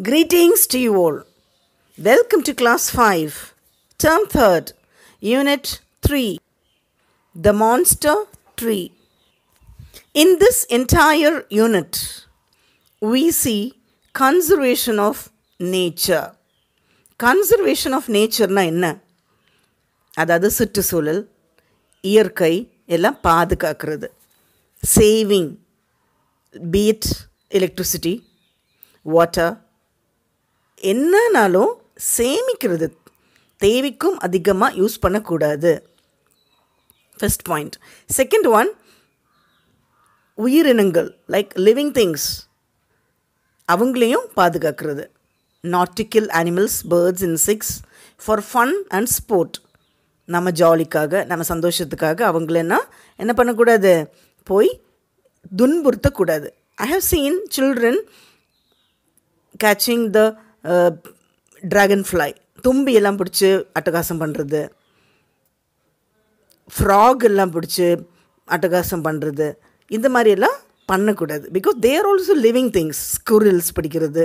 Greetings to you all. Welcome to Class 5, Term 3rd, Unit 3 The Monster Tree. In this entire unit, we see conservation of nature. Conservation of nature, inna, of நேச்சர்னால் என்ன அதாவது சுற்றுச்சூழல் இயற்கை எல்லாம் Saving, be it electricity, water. என்னன்னாலும் சேமிக்கிறது தேவைக்கும் அதிகமாக யூஸ் பண்ணக்கூடாது ஃபஸ்ட் பாயிண்ட் செகண்ட் ஒன் உயிரினங்கள் லைக் லிவிங் திங்ஸ் அவங்களையும் பாதுகாக்கிறது nautical animals birds insects for fun and sport நம்ம ஜாலிக்காக நம்ம சந்தோஷத்துக்காக அவங்களன்னா என்ன பண்ணக்கூடாது போய் துன்புறுத்தக்கூடாது I have seen children catching the dragonfly தும்பி எல்லாம் பிடிச்சி அட்டகாசம் பண்ணுறது ஃப்ராக் எல்லாம் பிடிச்சி அட்டகாசம் பண்ணுறது இந்த மாதிரியெல்லாம் பண்ணக்கூடாது because there also living things squirrels பிடிக்கிறது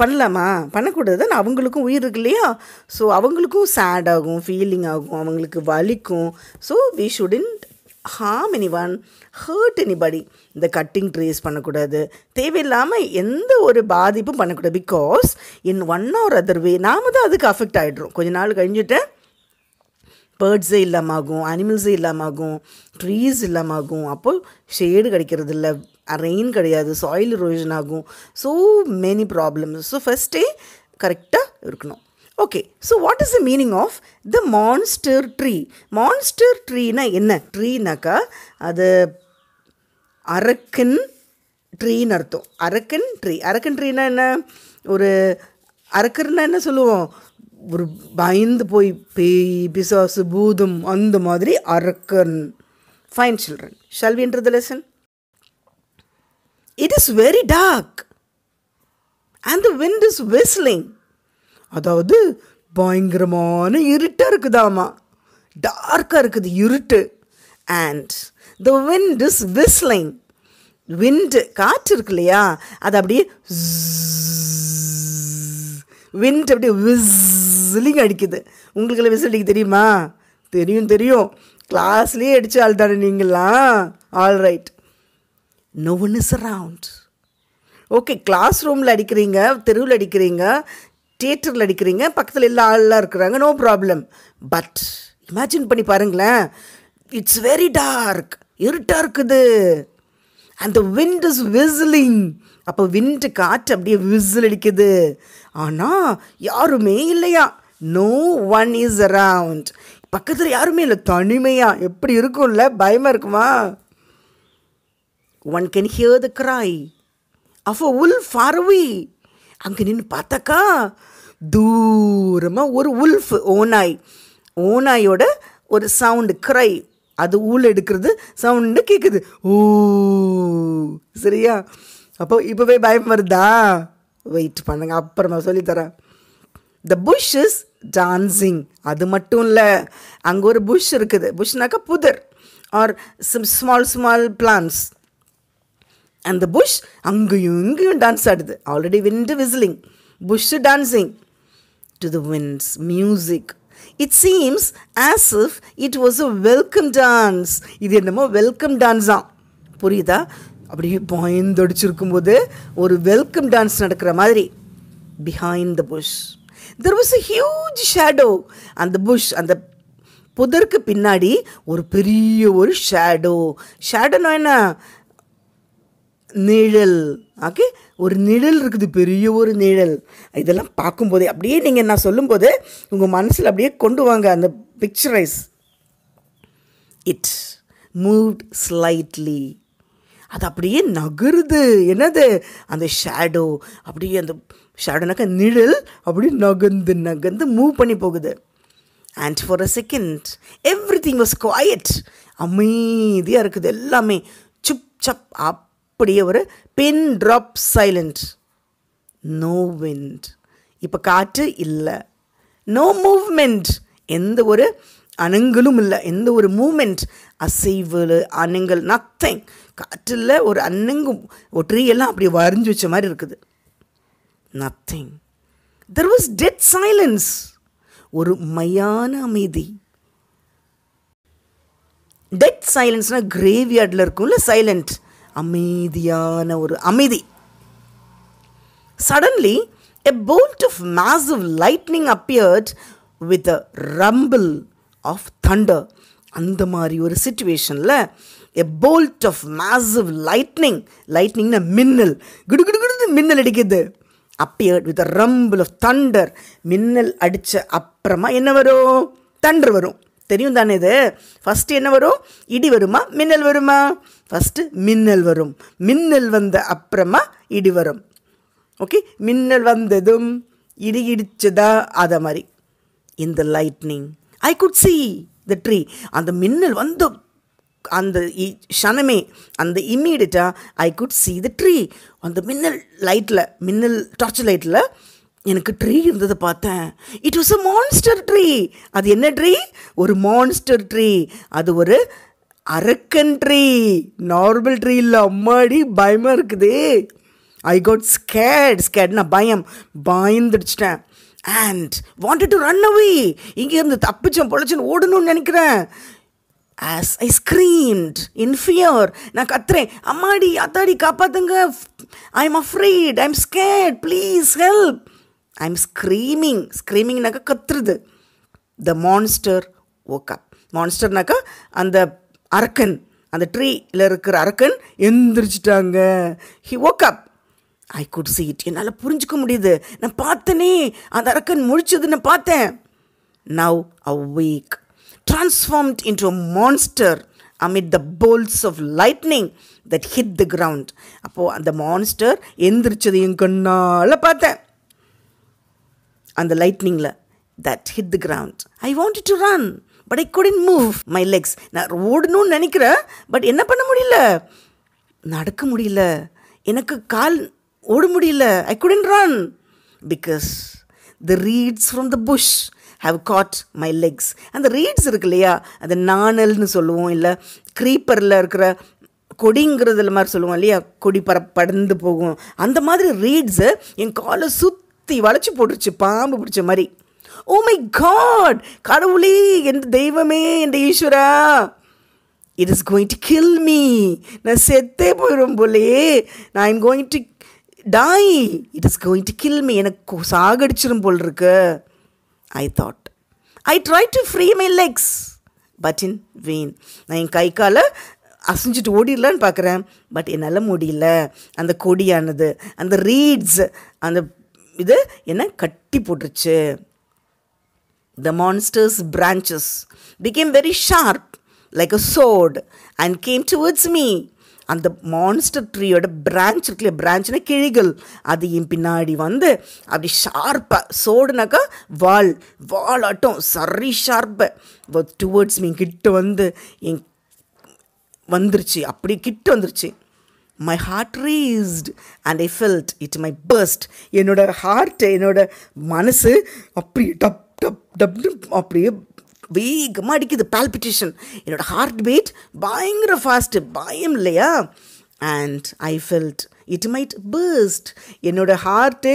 பண்ணலாமா பண்ணக்கூடாது நான் அவங்களுக்கும் உயிர் இருக்கு இல்லையா ஸோ அவங்களுக்கும் சேட் ஆகும் ஃபீலிங் ஆகும் அவங்களுக்கு வலிக்கும் so we shouldn't harm any one hurt anybody இந்த கட்டிங் ட்ரேஸ் பண்ணக்கூடாது தேவையில்லாமல் எந்த ஒரு பாதிப்பும் பண்ணக்கூடாது because in one or other way நாம் தான் அதுக்கு அஃபெக்ட் ஆகிடுறோம் கொஞ்ச நாள் கழிஞ்சுட்டு பேர்ட்ஸே இல்லாமாகும் அனிமல்ஸே இல்லாமாகும் ட்ரீஸ் இல்லாமாகும் அப்போது ஷேடு கிடைக்கிறது இல்லை ரெயின் கிடையாது சாயில் ரோஷன் ஆகும் ஸோ மெனி ப்ராப்ளம்ஸ் ஸோ ஃபஸ்ட்டே கரெக்டாக இருக்கணும் Okay, so what is the meaning of the monster tree? Monster treeனா என்ன ட்ரீனாக்கா அது அரக்கன் ட்ரீன்னு அர்த்தம் அரக்கன் ட்ரீ அரக்கன் ட்ரீனா என்ன ஒரு அரக்கர்னா என்ன சொல்லுவோம் ஒரு பயந்து போய் பேய் பிசாசு பூதம் அந்த மாதிரி அரக்கன் fine children shall we enter the lesson it is very dark and the wind is whistling அதாவது பயங்கரமான இருட்டாக இருக்குதாமா டார்க்காக இருக்குது இருட்டு and the wind is whistling wind காற்று இருக்கு இல்லையா அது அப்படியே விண்ட் அப்படியே விஸ்லிங் அடிக்குது உங்களுக்கு விசில் அடிக்க தெரியுமா தெரியும் தெரியும் கிளாஸ்லேயே அடித்து ஆள் தானே நீங்களாம் all right no one is around okay class ரூமில் அடிக்கிறீங்க தெருவில் அடிக்கிறீங்க தேட்டரில் அடிக்கிறீங்க பக்கத்தில் எல்லா ஆளாக இருக்கிறாங்க நோ ப்ராப்ளம் பட் இமேஜின் பண்ணி பாருங்களேன் இட்ஸ் வெரி டார்க் இருட்டாக இருக்குது அந்த விண்ட் இஸ் விசிலிங் அப்போ விண்டு காற்று அப்படியே விசில் அடிக்குது ஆனால் யாருமே இல்லையா நோ ஒன் இஸ் அரவுண்ட் பக்கத்தில் யாருமே இல்லை தனிமையாக எப்படி இருக்கும்ல பயமாக இருக்குமா one can hear the cry of a owl far away அங்கே நின்று பார்த்தாக்கா தூரமாக ஒரு உல்ஃப் ஓனாய் ஓனாயோட ஒரு சவுண்டு கிரை அது ஊழ எடுக்கிறது சவுண்டு கேட்குது ஓ சரியா அப்போ இப்போவே பயம் வருதா வெயிட் பண்ணுங்க அப்புறமா சொல்லித்தரேன் த புஷ் இஸ் டான்சிங் அது மட்டும் இல்லை அங்கே ஒரு புஷ் இருக்குது புஷ்னாக்கா புதர் ஆர் ஸ்மால் ஸ்மால் பிளான்ஸ் அந்த புஷ் அங்கேயும் இங்கேயும் டான்ஸ் ஆடுது already wind whistling bush dancing to the winds music it seems as if it was a welcome dance இது என்னமோ வெல்கம் டான்ஸ் தான் புரியுதா அப்படியே பயந்தடிச்சிருக்கும் போது ஒரு வெல்கம் டான்ஸ் நடக்கிற மாதிரி behind the bush there was a huge shadow அந்த புஷ் அந்த புதற்கு பின்னாடி ஒரு பெரிய ஒரு ஷேடோ ஷேடோனா என்ன நிழல் ஓகே ஒரு நிழல் இருக்குது பெரிய ஒரு நிழல் இதெல்லாம் பார்க்கும்போது அப்படியே நீங்கள் நான் சொல்லும்போது உங்கள் மனசில் அப்படியே கொண்டு வாங்க அந்த பிக்சரைஸ் இட் மூவ்ட் ஸ்லைட்லி அது அப்படியே நகருது என்னது அந்த ஷேடோ அப்படியே அந்த ஷேடோனாக்கா நிழல் அப்படியே நகர்ந்து நகர்ந்து மூவ் பண்ணி போகுது and for a second everything was quiet அமைதியாக இருக்குது எல்லாமே சுப் சப் அப் அப்படியே ஒரு pin drop silent no wind இப்போ காற்று இல்லை நோ மூவ்மெண்ட் எந்த ஒரு அணுங்களும் இல்லை எந்த ஒரு மூமெண்ட் அசைவு அணுங்கள் நத்திங் காற்றில் ஒரு அணுங்கும் ஒரு எல்லாம் அப்படி வரைஞ்சி வச்ச மாதிரி இருக்குது nothing there was dead silence ஒரு மையான அமைதி டெட் சைலன்ஸ்னால் கிரேவியார்டில் இருக்கும்ல சைலண்ட் அமைதியான ஒரு அமைதி suddenly a bolt of massive lightning appeared with a rumble of thunder அந்த மாதிரி ஒரு சுச்சுவேஷனில் a bolt of massive lightning லைட்னிங்னா மின்னல் குடு குடு குடு மின்னல் அடிக்குது appeared with rumble of thunder மின்னல் அடித்த அப்புறமா என்ன வரும் தண்டர் வரும் தெரியும் தானே இது ஃபஸ்ட்டு என்ன வரும் இடி வருமா மின்னல் வருமா ஃபஸ்ட்டு மின்னல் வரும் மின்னல் வந்த அப்புறமா இடி வரும் ஓகே மின்னல் வந்ததும் இடி இடிச்சதா அதை மாதிரி இந்த lightning I could see the tree அந்த மின்னல் வந்த அந்த க்ஷணமே அந்த இம்மீடியட்டாக I could see the tree அந்த மின்னல் லைட்டில் மின்னல் டார்ச் லைட்டில் எனக்கு ட்ரீ இருந்தது பார்த்தேன் it was a monster tree அது என்ன ட்ரீ ஒரு மான்ஸ்டர் ட்ரீ அது ஒரு அரக்கன் ட்ரீ நார்மல் ட்ரீயில் அம்மாடி பயமாக இருக்குது ஐ கோட் ஸ்கேட் ஸ்கேட்னா பயம் பயந்துடுச்சிட்டேன் and wanted to run away இங்கேருந்து தப்பிச்சேன் பொழைச்சேன் ஓடணும்னு நினைக்கிறேன் as I screamed in fear நான் கத்துறேன் அம்மாடி அத்தாடி காப்பாத்துங்க I am afraid I am scared please help I am screaming ஸ்க்ரீமிங்னாக்கா கத்துறது த மான்ஸ்டர் ஓக் மான்ஸ்டர்னாக்கா அந்த அரக்கன் அந்த ட்ரீயில் இருக்கிற அரக்கன் எந்திரிச்சிட்டாங்க he woke up I could see it என்னால் புரிஞ்சுக்க முடியுது நான் பார்த்தனே அந்த அரக்கன் முழிச்சது நான் பார்த்தேன் now a weak transformed into monster amid the bolts of lightning that hit the ground அப்போது அந்த மான்ஸ்டர் எந்திரிச்சது என் கண்ணால் பார்த்தேன் அந்த லைட்னிங்கில் that hit the ground I want to run but I couldn't move my legs நான் ஓடணும்னு நினைக்கிறேன் பட் என்ன பண்ண முடியல நடக்க முடியல எனக்கு கால் ஓட முடியல I couldn't run because the reeds from the bush have caught my legs அந்த ரீட்ஸ் இருக்கு இல்லையா அது நாணல்னு சொல்லுவோம் இல்லை க்ரீப்பரில் இருக்கிற கொடிங்கிறதுல மாதிரி சொல்லுவோம் இல்லையா கொடி பர படர்ந்து போகும் அந்த மாதிரி ரீட்ஸு என் காலை சுற்றி வளைச்சி போட்டுருச்சு பாம்பு பிடிச்ச மாதிரி ஓ மை காட் கடவுளே என் தெய்வமே என் ஈஸ்வரா it is going to kill me நான் செத்தே போயிடும் போலே நான் I'm going to die it is going to kill me எனக்கு சாகடிச்சிடும் போல் இருக்கு I thought I try to free my legs but in vain நான் என் கை காலை அசைஞ்சிட்டு ஓடிடலான்னு பார்க்குறேன் பட் என்னால் முடியல அந்த கொடியானது அந்த ரீட்ஸ் அந்த இது என்ன கட்டி போட்டுருச்சு the monster's branches became very sharp like a sword, and came towards me. அந்த மான்ஸ்டர் ட்ரீயோட பிரான்ச் இருக்குல்ல பிரான்ச்னா கிழிகள் அதையும் பின்னாடி வந்து அப்படி ஷார்ப்பாக சோடுனாக்கா வால் வால் ஆட்டம் சரி ஷார்ப்பாக டுவர்ட்ஸ் மீ கிட்ட வந்து என் வந்துருச்சு அப்படி கிட்ட வந்துருச்சு my heart raced and I felt it might burst என்னோட ஹார்ட் என்னோட மனசு அப்படி டப் டப் டப்னு அப்படியே வேகமாக அடிக்குது பால்பிட்டேஷன் என்னோடய ஹார்ட் பீட் பயங்கர ஃபாஸ்ட்டு பயம் இல்லையா and I felt it might burst என்னோடய ஹார்ட்டே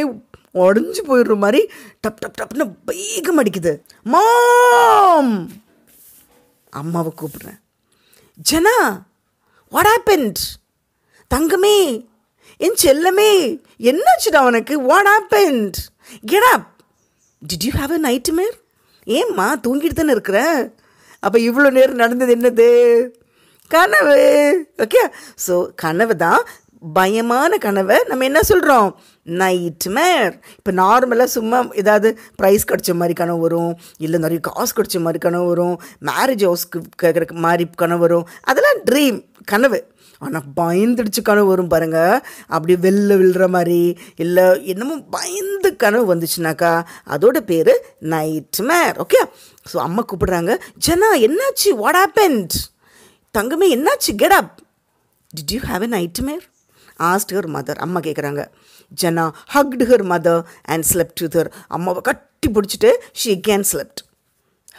உடஞ்சி போயிடுற மாதிரி டப் டப் டப்னு வேகம் அடிக்குது மாம் அம்மாவை கூப்பிடுறேன் ஜனா வாட் ஆப்பன்ட் தங்கமே என் செல்லமே என்னாச்சுடா உனக்கு what happened get up did you have a mare ஏம்மா தூங்கிட்டு தானே இருக்கிறேன் அப்போ இவ்வளோ நேரம் நடந்தது என்னது கனவு ஓகே ஸோ கனவு தான் பயமான கனவை நம்ம என்ன சொல்கிறோம் நைட் மேர் இப்போ நார்மலாக சும்மா ஏதாவது ப்ரைஸ் கிடச்ச மாதிரி கனவு வரும் இல்லை நிறைய காசு கிடச்ச மாதிரி கனவு வரும் மேரேஜ் ஹவுஸ்க்கு கேட்குற மாதிரி கனவு வரும் அதெல்லாம் ட்ரீம் கனவு ஆனால் பயந்துடுச்சு கனவு வரும் பாருங்கள் அப்படி வெளில விழுற மாதிரி இல்லை என்னமோ பயந்து கனவு வந்துச்சுனாக்கா அதோட பேர் நைட் மேர் ஓகே ஸோ அம்மா கூப்பிடுறாங்க ஜனா என்னாச்சு வாட் ஆப்பன்ட் தங்கமே என்னாச்சு get up did you have a nightmare asked her mother அம்மா கேட்குறாங்க Jana hugged her mother and slept with her அம்மாவை கட்டி பிடிச்சிட்டு she can slept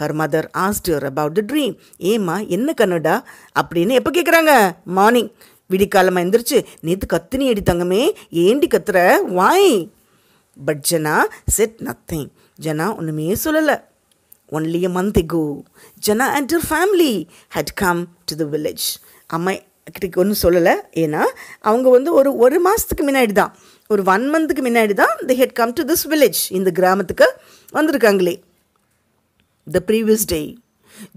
her mother asked her about the dream ஏம்மா என்ன கண்ணடா அப்படின்னு எப்போ கேட்குறாங்க மார்னிங் விடிக்காலமாக எழுந்திரிச்சு நேற்று கத்தினி அடித்தங்கமே ஏண்டி கத்துற வாய் but Jana said nothing Jana ஒன்றுமே சொல்லலை only a month ago Jana and your family had come to the village அம்மா கிட்டக்கு ஒன்றும் சொல்லலை ஏன்னா அவங்க வந்து ஒரு ஒரு மாதத்துக்கு முன்னாடி தான் ஒரு ஒன் மந்த்துக்கு முன்னாடி தான் they had come to this village இந்த கிராமத்துக்கு வந்திருக்காங்களே the previous day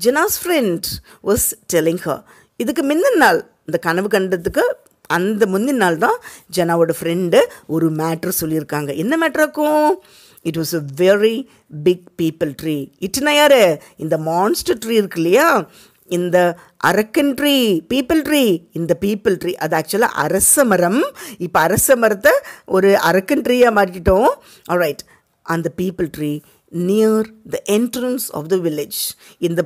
Jana's friend was telling her இதுக்கு முந்தின நாள் இந்த கனவு கண்டதுக்கு அந்த முந்தின நாள் தான் ஜனாவோட ஃப்ரெண்டு ஒரு மேட்ரு சொல்லியிருக்காங்க என்ன மேட்ருக்கும் it was a very big peepal tree இட்டுனா யார் இந்த மான்ஸ்டர் ட்ரீ இருக்கு இல்லையா இந்த அரக்கன் ட்ரீ பீப்பிள் ட்ரீ இந்த பீப்பிள் ட்ரீ அது ஆக்சுவலாக அரச மரம் இப்போ அரச மரத்தை ஒரு அரக்கன் ட்ரீயாக மாற்றிட்டோம் ரைட் அந்த peepal tree near the entrance of the village இந்த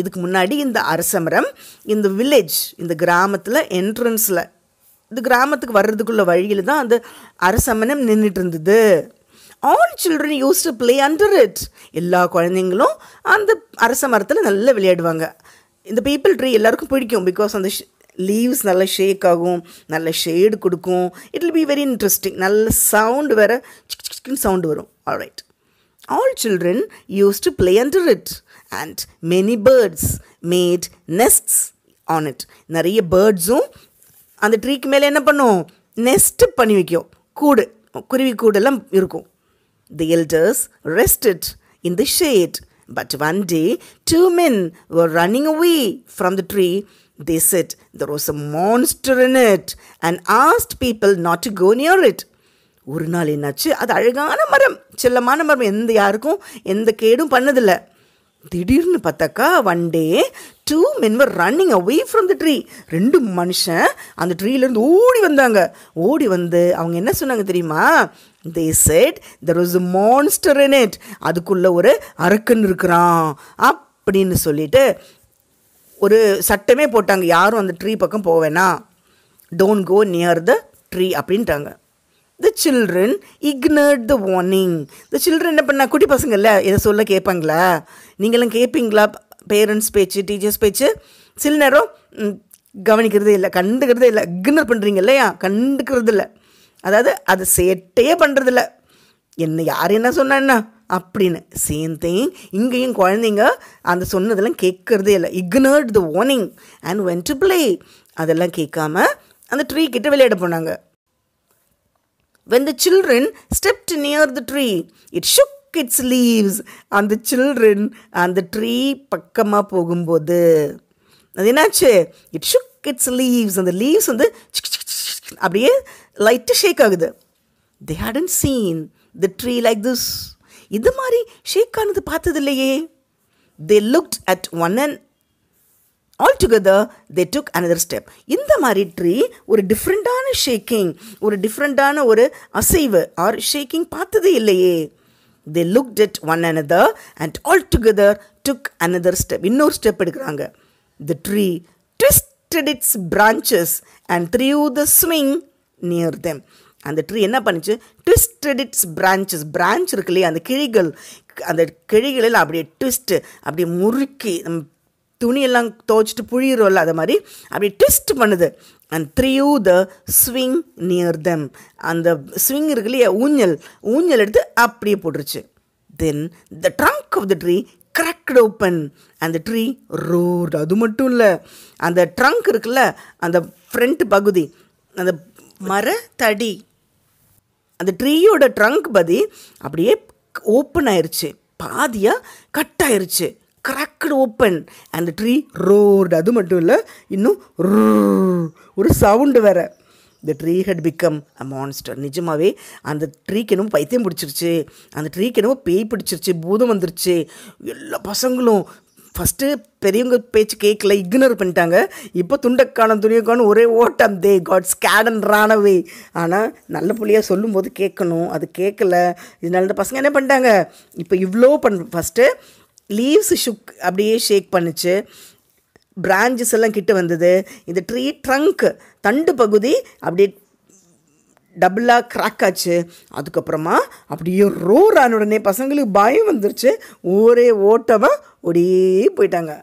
இதுக்கு முன்னாடி இந்த அரசமரம் இந்த வில்லேஜ் இந்த கிராமத்தில் என்ட்ரன்ஸில் இந்த கிராமத்துக்கு வர்றதுக்குள்ள வழியில் தான் அந்த அரசமரம் நின்றுட்டு இருந்தது all children used to play under it எல்லா குழந்தைங்களும் அந்த அரச மரத்தில் நல்லா விளையாடுவாங்க இந்த பீப்பிள் ட்ரீ எல்லாருக்கும் பிடிக்கும் பிகாஸ் அந்த லீவ்ஸ் நல்லா ஷேக் ஆகும் நல்ல ஷேடு கொடுக்கும் it will be very interesting நல்ல சவுண்டு வேறு சிக் சிக்கின் சவுண்டு வரும் all right All children used to play under it, and many birds made nests on it. நிறைய பேர்ட்ஸும் அந்த ட்ரீக்கு மேலே என்ன பண்ணும் நெஸ்ட் பண்ணி வைக்கும் கூடு குருவி கூடெல்லாம் இருக்கும் the elders rested in the shade but one day two men were running away from the tree they said there was a monster in it and asked people not to go near it ஒரு நாள் என்னாச்சு அது அழகான மரம் செல்லமான மரம் எந்த யாருக்கும் எந்த கேடும் பண்ணதில்லை திடீர்னு பார்த்தாக்கா one day two men were running away from the tree ரெண்டு மனுஷன் அந்த ட்ரீலேருந்து ஓடி வந்தாங்க ஓடி வந்து அவங்க என்ன சொன்னாங்க தெரியுமா they said there was a monster in it அதுக்குள்ளே ஒரு அரக்கன் இருக்கிறான் அப்படின்னு சொல்லிட்டு ஒரு சட்டமே போட்டாங்க யாரும் அந்த ட்ரீ பக்கம் போவேனா don't go near the tree அப்படின்ட்டாங்க the children ignored the warning the children என்ன பண்ணா குட்டி பசங்கள்ல எதை சொல்ல கேட்பாங்களா நீங்களும் கேட்பீங்களா பேரண்ட்ஸ் பேச்சு டீச்சர்ஸ் பேச்சு சில நேரம் கவனிக்கிறதே இல்லை கண்டுக்கிறதே இல்லை இக்னர் பண்ணுறீங்க இல்லையா கண்டுக்கிறது இல்லை அதாவது அது சேட்டையே பண்ணுறதில்ல என்ன யார் என்ன சொன்னான்னா அப்படின்னு சேம் திங் இங்கேயும் குழந்தைங்க அந்த சொன்னதெல்லாம் கேட்குறதே இல்லை ignored the warning and when to play அதெல்லாம் கேட்காம அந்த ட்ரீ கிட்டே விளையாட போனாங்க when the children stepped near the tree. It shook its leaves and the children and பக்கமாக போகும்போது அது என்னாச்சு இட் ஷுக் இட்ஸ் லீவ்ஸ் அந்த லீவ்ஸ் வந்து அப்படியே லைட்டாக ஷேக் ஆகுது they hadn't seen the tree like this இது மாதிரி ஷேக் ஆனது பார்த்தது இல்லையே they looked at one and together they took another step இந்த மாதிரி ட்ரீ ஒரு டிஃப்ரெண்ட்டான ஷேக்கிங் ஒரு டிஃப்ரெண்ட்டான ஒரு அசைவு ஆர் ஷேக்கிங் பார்த்ததே இல்லையே they looked at one another and together took another step இன்னொரு ஸ்டெப் எடுக்கிறாங்க the tree twisted its branches and threw the swing near them அந்த ட்ரீ என்ன பண்ணுச்சு ட்விஸ்டட் இட்ஸ் பிரான்ச்சஸ் பிரான்ச் இருக்கு இல்லையா அந்த கிழிகள் அந்த கிழிகளில் அப்படியே ட்விஸ்ட்டு அப்படியே முறுக்கி துணியெல்லாம் துவச்சிட்டு புழியிறோம்ல அது மாதிரி அப்படி ட்விஸ்ட் பண்ணுது and threw the swing near them அந்த ஸ்விங் இருக்கு இல்லையா ஊஞ்சல் ஊஞ்சல் எடுத்து அப்படியே போட்டுருச்சு then the trunk of the tree cracked open அந்த ட்ரீ ரோடு அது மட்டும் இல்லை அந்த ட்ரங்க் இருக்குல்ல அந்த ஃப்ரண்ட் பகுதி அந்த மர தடி அந்த ட்ரீயோட ட்ரங்க் பதி அப்படியே ஓப்பன் ஆயிடுச்சு பாதியாக கட் ஆயிடுச்சு கிராக்கடு ஓப்பன் அந்த ட்ரீ ரோர்டு அது மட்டும் இல்லை இன்னும் ஒரு சவுண்டு வேறு the tree had become a monster நிஜமாகவே அந்த ட்ரீக்கு என்னவோ பைத்தியம் பிடிச்சிருச்சு அந்த ட்ரீக்கு என்னவோ பேய் பிடிச்சிருச்சு பூதம் வந்துருச்சு எல்லா பசங்களும் ஃபஸ்ட்டு பெரியவங்க பேச்சு கேட்கல இக்னர் பண்ணிட்டாங்க இப்போ துண்டக்கான துணியக்கானும் ஒரே ஓட்டம் தே காட் ஸ்கேடன் ரானவே ஆனால் நல்ல புள்ளியாக சொல்லும்போது கேட்கணும் அது கேட்கல இதனால இந்த பசங்க என்ன பண்ணிட்டாங்க இப்போ இவ்வளோ பண் ஃபஸ்ட்டு லீவ்ஸ் ஷுக் அப்படியே ஷேக் பண்ணிச்சு பிரான்ச்சஸ் எல்லாம் கிட்ட வந்தது இந்த ட்ரீ ட்ரங்க் தண்டு பகுதி அப்படியே டபுளாக க்ராக் ஆச்சு அதுக்கப்புறமா அப்படியே ரோர் ஆன உடனே பசங்களுக்கு பயம் வந்துருச்சு ஒரே ஓட்டமாக ஓடியே போயிட்டாங்க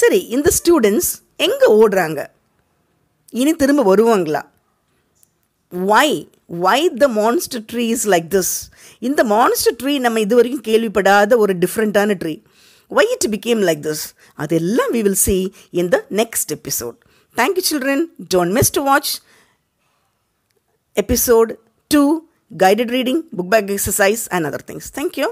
சரி இந்த ஸ்டூடெண்ட்ஸ் எங்கே ஓடுறாங்க இனி திரும்ப வருவாங்களா why why the monster tree is like this இந்த மான்ஸ்டர் ட்ரீ நம்ம இது வரைக்கும் கேள்விப்படாத ஒரு டிஃப்ரெண்ட்டான tree why it became like this அதெல்லாம் we will see in the next episode thank you children don't miss to watch episode two guided reading, book bag exercise, and other things. Thank you.